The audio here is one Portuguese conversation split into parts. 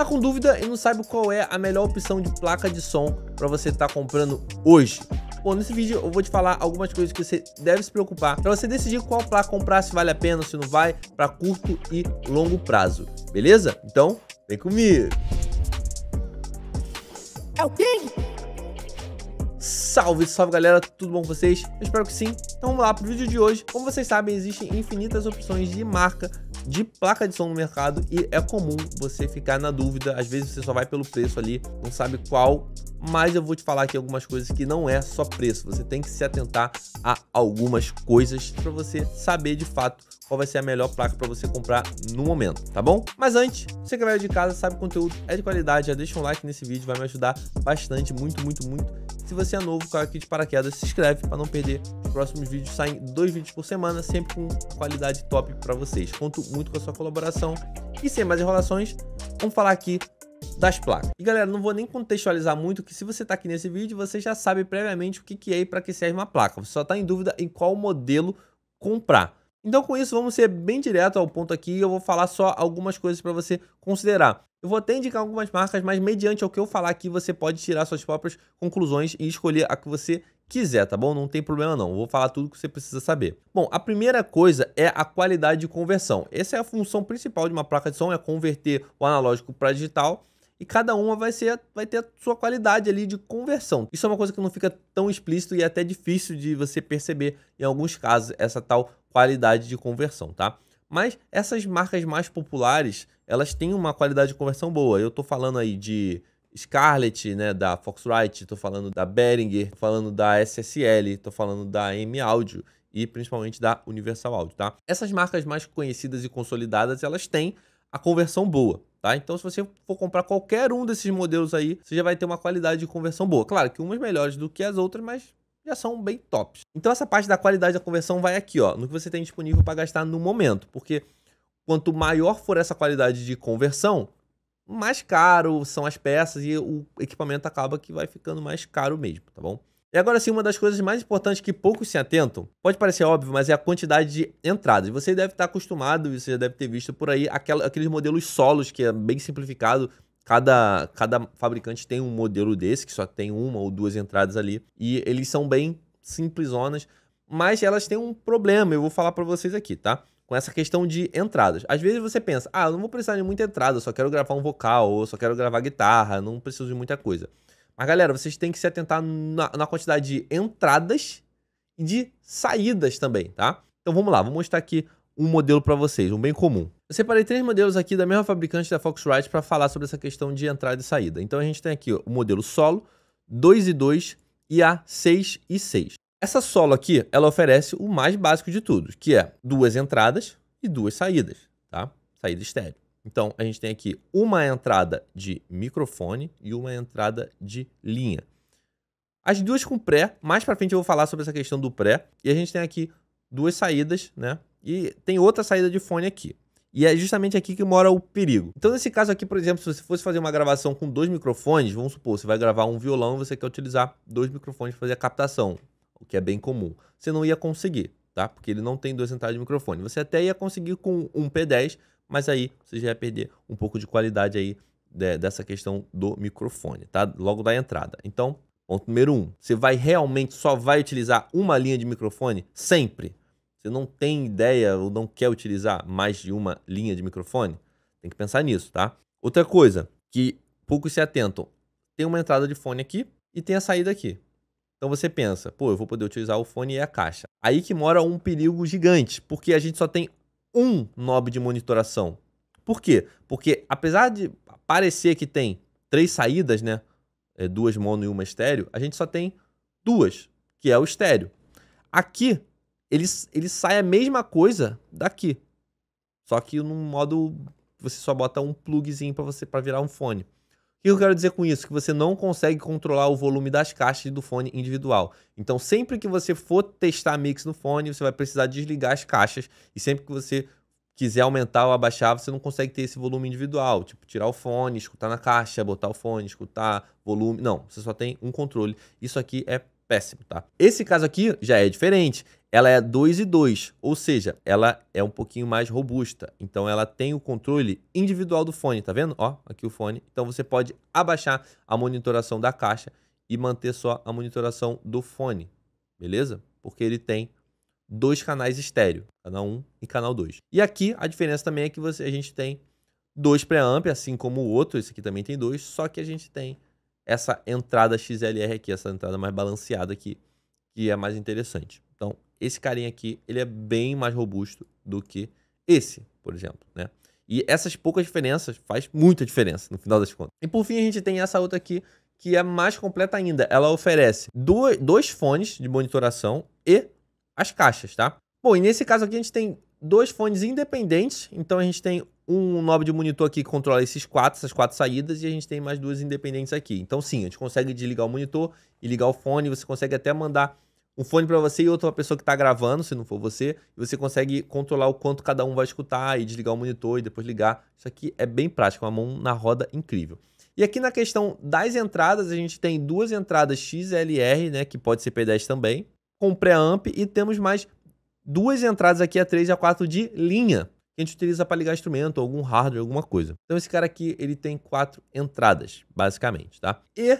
Tá com dúvida e não sabe qual é a melhor opção de placa de som para você estar tá comprando hoje? Bom, nesse vídeo eu vou te falar algumas coisas que você deve se preocupar para você decidir qual placa comprar, se vale a pena ou se não vai, para curto e longo prazo, beleza? Então, vem comigo! É o Salve, salve galera, tudo bom com vocês? Eu espero que sim. Então vamos lá para o vídeo de hoje. Como vocês sabem, existem infinitas opções de marca de placa de som no mercado e é comum você ficar na dúvida, às vezes você só vai pelo preço ali, não sabe qual, mas eu vou te falar aqui algumas coisas que não é só preço, você tem que se atentar a algumas coisas para você saber de fato qual vai ser a melhor placa para você comprar no momento, tá bom? Mas antes, você que é de casa, sabe que o conteúdo é de qualidade, já deixa um like nesse vídeo, vai me ajudar bastante, muito, muito, muito se você é novo, caiu aqui de paraquedas, se inscreve para não perder os próximos vídeos. Saem dois vídeos por semana, sempre com qualidade top para vocês. Conto muito com a sua colaboração. E sem mais enrolações, vamos falar aqui das placas. E galera, não vou nem contextualizar muito, que se você está aqui nesse vídeo, você já sabe previamente o que, que é e para que serve uma placa. Você só está em dúvida em qual modelo comprar. Então com isso vamos ser bem direto ao ponto aqui eu vou falar só algumas coisas para você considerar. Eu vou até indicar algumas marcas, mas mediante ao que eu falar aqui você pode tirar suas próprias conclusões e escolher a que você quiser, tá bom? Não tem problema não, eu vou falar tudo que você precisa saber. Bom, a primeira coisa é a qualidade de conversão. Essa é a função principal de uma placa de som, é converter o analógico para digital e cada uma vai, ser, vai ter a sua qualidade ali de conversão. Isso é uma coisa que não fica tão explícito e é até difícil de você perceber em alguns casos, essa tal qualidade de conversão, tá? Mas essas marcas mais populares, elas têm uma qualidade de conversão boa. Eu estou falando aí de Scarlett, né, da Foxrite, estou falando da Behringer, tô falando da SSL, estou falando da M Audio e principalmente da Universal Audio, tá? Essas marcas mais conhecidas e consolidadas, elas têm a conversão boa, tá? Então, se você for comprar qualquer um desses modelos aí, você já vai ter uma qualidade de conversão boa. Claro que umas melhores do que as outras, mas já são bem tops. Então essa parte da qualidade da conversão vai aqui, ó, no que você tem disponível para gastar no momento, porque quanto maior for essa qualidade de conversão, mais caro são as peças e o equipamento acaba que vai ficando mais caro mesmo, tá bom? E agora sim, uma das coisas mais importantes que poucos se atentam, pode parecer óbvio, mas é a quantidade de entradas. Você deve estar acostumado, você já deve ter visto por aí aqueles modelos solos, que é bem simplificado, Cada, cada fabricante tem um modelo desse, que só tem uma ou duas entradas ali. E eles são bem simplesonas, mas elas têm um problema, eu vou falar para vocês aqui, tá? Com essa questão de entradas. Às vezes você pensa, ah, eu não vou precisar de muita entrada, eu só quero gravar um vocal, ou só quero gravar guitarra, não preciso de muita coisa. Mas galera, vocês têm que se atentar na, na quantidade de entradas e de saídas também, tá? Então vamos lá, vou mostrar aqui um modelo para vocês, um bem comum. Eu separei três modelos aqui da mesma fabricante da Foxrite para falar sobre essa questão de entrada e saída. Então a gente tem aqui o modelo solo, 2 e 2 e a 6 e 6. Essa solo aqui, ela oferece o mais básico de tudo, que é duas entradas e duas saídas, tá? Saída estéreo. Então a gente tem aqui uma entrada de microfone e uma entrada de linha. As duas com pré, mais para frente eu vou falar sobre essa questão do pré, e a gente tem aqui duas saídas, né? E tem outra saída de fone aqui. E é justamente aqui que mora o perigo. Então, nesse caso aqui, por exemplo, se você fosse fazer uma gravação com dois microfones, vamos supor, você vai gravar um violão e você quer utilizar dois microfones para fazer a captação, o que é bem comum. Você não ia conseguir, tá? Porque ele não tem duas entradas de microfone. Você até ia conseguir com um P10, mas aí você já ia perder um pouco de qualidade aí dessa questão do microfone, tá? Logo da entrada. Então, ponto número um, você vai realmente só vai utilizar uma linha de microfone sempre? Você não tem ideia ou não quer utilizar mais de uma linha de microfone? Tem que pensar nisso, tá? Outra coisa que poucos se atentam: tem uma entrada de fone aqui e tem a saída aqui. Então você pensa, pô, eu vou poder utilizar o fone e a caixa. Aí que mora um perigo gigante, porque a gente só tem um knob de monitoração. Por quê? Porque apesar de parecer que tem três saídas, né? É, duas mono e uma estéreo, a gente só tem duas, que é o estéreo. Aqui ele, ele sai a mesma coisa daqui. Só que num modo você só bota um plugzinho para você para virar um fone. O que eu quero dizer com isso? Que você não consegue controlar o volume das caixas do fone individual. Então, sempre que você for testar mix no fone, você vai precisar desligar as caixas. E sempre que você quiser aumentar ou abaixar, você não consegue ter esse volume individual. Tipo, tirar o fone, escutar na caixa, botar o fone, escutar volume. Não, você só tem um controle. Isso aqui é péssimo, tá? Esse caso aqui já é diferente. Ela é 2 e 2, ou seja, ela é um pouquinho mais robusta. Então ela tem o controle individual do fone, tá vendo? Ó, aqui o fone. Então você pode abaixar a monitoração da caixa e manter só a monitoração do fone, beleza? Porque ele tem dois canais estéreo, canal 1 e canal 2. E aqui a diferença também é que você, a gente tem dois preamp, assim como o outro, esse aqui também tem dois, só que a gente tem essa entrada XLR aqui, essa entrada mais balanceada aqui, que é mais interessante. Então, esse carinha aqui, ele é bem mais robusto do que esse, por exemplo, né? E essas poucas diferenças faz muita diferença no final das contas. E por fim, a gente tem essa outra aqui, que é mais completa ainda. Ela oferece dois, dois fones de monitoração e as caixas, tá? Bom, e nesse caso aqui a gente tem dois fones independentes. Então a gente tem um nobre de monitor aqui que controla esses quatro, essas quatro saídas, e a gente tem mais duas independentes aqui. Então, sim, a gente consegue desligar o monitor e ligar o fone, você consegue até mandar um fone para você e outra pessoa que está gravando, se não for você, e você consegue controlar o quanto cada um vai escutar e desligar o monitor e depois ligar. Isso aqui é bem prático, é uma mão na roda incrível. E aqui na questão das entradas, a gente tem duas entradas XLR, né, que pode ser P10 também, com pré-amp, e temos mais duas entradas aqui a 3 e a 4 de linha a gente utiliza para ligar instrumento, algum hardware, alguma coisa. Então esse cara aqui, ele tem quatro entradas, basicamente, tá? E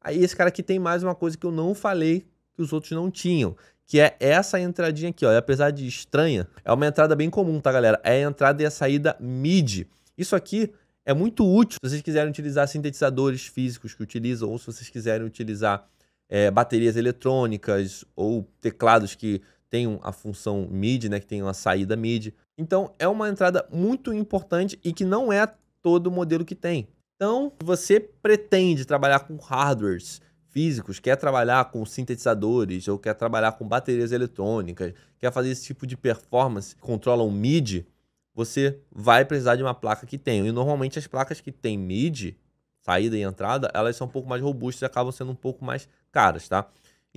aí esse cara aqui tem mais uma coisa que eu não falei que os outros não tinham, que é essa entradinha aqui, ó. E apesar de estranha, é uma entrada bem comum, tá, galera? É a entrada e a saída MIDI. Isso aqui é muito útil se vocês quiserem utilizar sintetizadores físicos que utilizam, ou se vocês quiserem utilizar é, baterias eletrônicas ou teclados que tem a função MIDI, né, que tem uma saída MIDI. Então é uma entrada muito importante e que não é todo modelo que tem. Então, se você pretende trabalhar com hardwares físicos, quer trabalhar com sintetizadores ou quer trabalhar com baterias eletrônicas, quer fazer esse tipo de performance, controla um MIDI, você vai precisar de uma placa que tenha. E normalmente as placas que têm MIDI, saída e entrada, elas são um pouco mais robustas e acabam sendo um pouco mais caras, tá?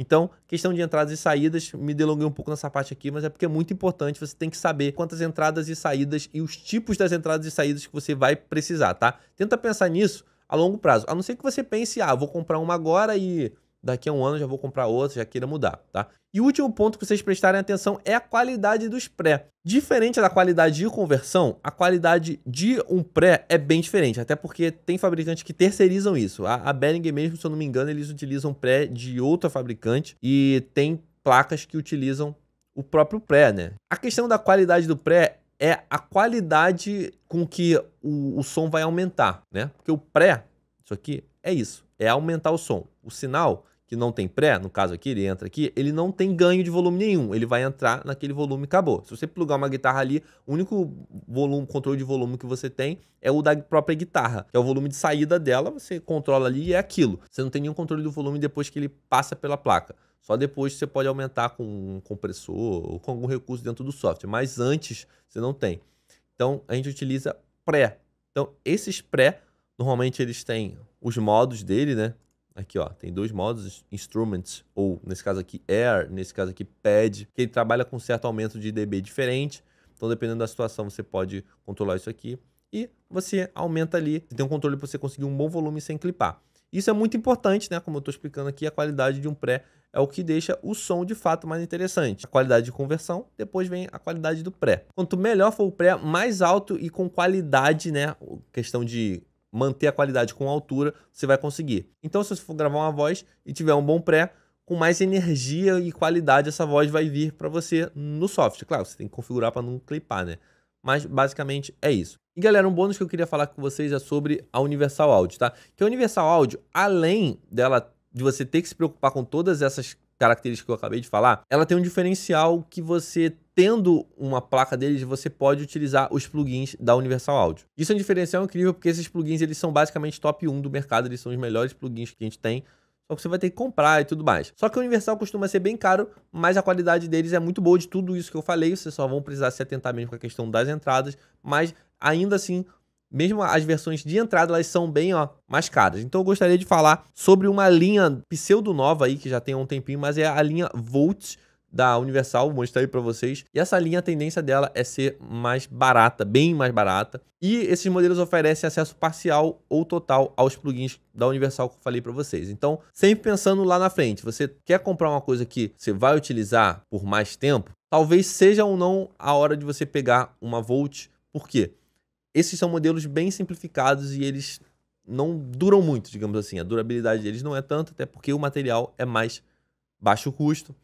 Então, questão de entradas e saídas, me delonguei um pouco nessa parte aqui, mas é porque é muito importante, você tem que saber quantas entradas e saídas e os tipos das entradas e saídas que você vai precisar, tá? Tenta pensar nisso a longo prazo. A não ser que você pense, ah, vou comprar uma agora e daqui a um ano já vou comprar outro, já queira mudar, tá? E o último ponto que vocês prestarem atenção é a qualidade dos pré. Diferente da qualidade de conversão, a qualidade de um pré é bem diferente, até porque tem fabricantes que terceirizam isso. A, a mesmo, se eu não me engano, eles utilizam pré de outra fabricante e tem placas que utilizam o próprio pré, né? A questão da qualidade do pré é a qualidade com que o, o som vai aumentar, né? Porque o pré, isso aqui, é isso, é aumentar o som. O sinal que não tem pré, no caso aqui, ele entra aqui, ele não tem ganho de volume nenhum. Ele vai entrar naquele volume e acabou. Se você plugar uma guitarra ali, o único volume, controle de volume que você tem é o da própria guitarra, que é o volume de saída dela, você controla ali e é aquilo. Você não tem nenhum controle do volume depois que ele passa pela placa. Só depois você pode aumentar com um compressor ou com algum recurso dentro do software, mas antes você não tem. Então a gente utiliza pré. Então esses pré, normalmente eles têm os modos dele, né? Aqui, ó, tem dois modos, Instruments, ou nesse caso aqui Air, nesse caso aqui Pad, que ele trabalha com certo aumento de dB diferente. Então, dependendo da situação, você pode controlar isso aqui. E você aumenta ali, você tem um controle para você conseguir um bom volume sem clipar. Isso é muito importante, né? Como eu estou explicando aqui, a qualidade de um pré é o que deixa o som de fato mais interessante. A qualidade de conversão, depois vem a qualidade do pré. Quanto melhor for o pré, mais alto e com qualidade, né? Questão de manter a qualidade com altura, você vai conseguir. Então, se você for gravar uma voz e tiver um bom pré, com mais energia e qualidade essa voz vai vir para você no software. Claro, você tem que configurar para não clipar, né? Mas basicamente é isso. E galera, um bônus que eu queria falar com vocês é sobre a Universal Audio, tá? Que a Universal Audio, além dela de você ter que se preocupar com todas essas características que eu acabei de falar, ela tem um diferencial que você tendo uma placa deles, você pode utilizar os plugins da Universal Audio. Isso é um diferencial incrível porque esses plugins eles são basicamente top 1 do mercado, eles são os melhores plugins que a gente tem. Só que você vai ter que comprar e tudo mais. Só que o Universal costuma ser bem caro, mas a qualidade deles é muito boa de tudo isso que eu falei. Vocês só vão precisar se atentar mesmo com a questão das entradas, mas ainda assim mesmo as versões de entrada, elas são bem ó, mais caras. Então eu gostaria de falar sobre uma linha pseudo-nova aí, que já tem há um tempinho, mas é a linha Volt da Universal, vou mostrar aí para vocês. E essa linha, a tendência dela é ser mais barata, bem mais barata. E esses modelos oferecem acesso parcial ou total aos plugins da Universal que eu falei para vocês. Então, sempre pensando lá na frente, você quer comprar uma coisa que você vai utilizar por mais tempo, talvez seja ou não a hora de você pegar uma Volt. Por quê? esses são modelos bem simplificados e eles não duram muito, digamos assim. A durabilidade deles não é tanto até porque o material é mais baixo custo.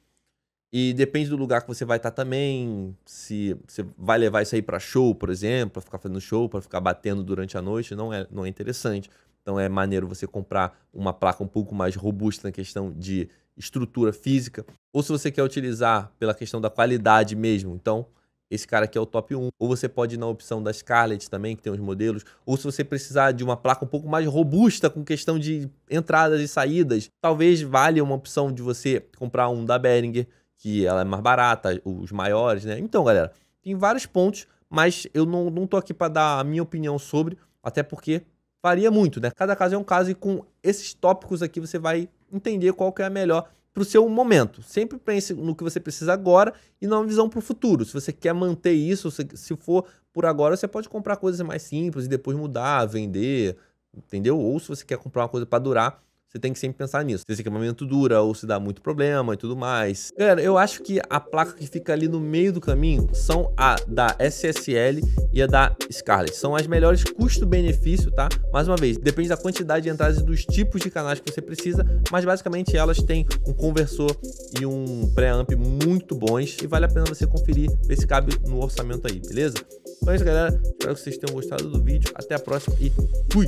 E depende do lugar que você vai estar também, se você vai levar isso aí para show, por exemplo, para ficar fazendo show, para ficar batendo durante a noite, não é, não é interessante. Então é maneiro você comprar uma placa um pouco mais robusta na questão de estrutura física, ou se você quer utilizar pela questão da qualidade mesmo. Então, esse cara aqui é o top 1. Ou você pode ir na opção da Scarlett também, que tem os modelos. Ou se você precisar de uma placa um pouco mais robusta, com questão de entradas e saídas, talvez valha uma opção de você comprar um da Behringer, que ela é mais barata, os maiores, né? Então, galera, tem vários pontos, mas eu não, não tô aqui para dar a minha opinião sobre, até porque varia muito, né? Cada caso é um caso e com esses tópicos aqui você vai entender qual que é a melhor para o seu momento. Sempre pense no que você precisa agora e numa visão para o futuro. Se você quer manter isso, se, se for por agora, você pode comprar coisas mais simples e depois mudar, vender, entendeu? Ou se você quer comprar uma coisa para durar, você tem que sempre pensar nisso. Se esse equipamento dura ou se dá muito problema e tudo mais. Galera, eu acho que a placa que fica ali no meio do caminho são a da SSL e a da Scarlett. São as melhores custo-benefício, tá? Mais uma vez, depende da quantidade de entradas e dos tipos de canais que você precisa, mas basicamente elas têm um conversor e um pré-amp muito bons e vale a pena você conferir, ver se cabe no orçamento aí, beleza? Então é isso, galera. Espero que vocês tenham gostado do vídeo. Até a próxima e fui!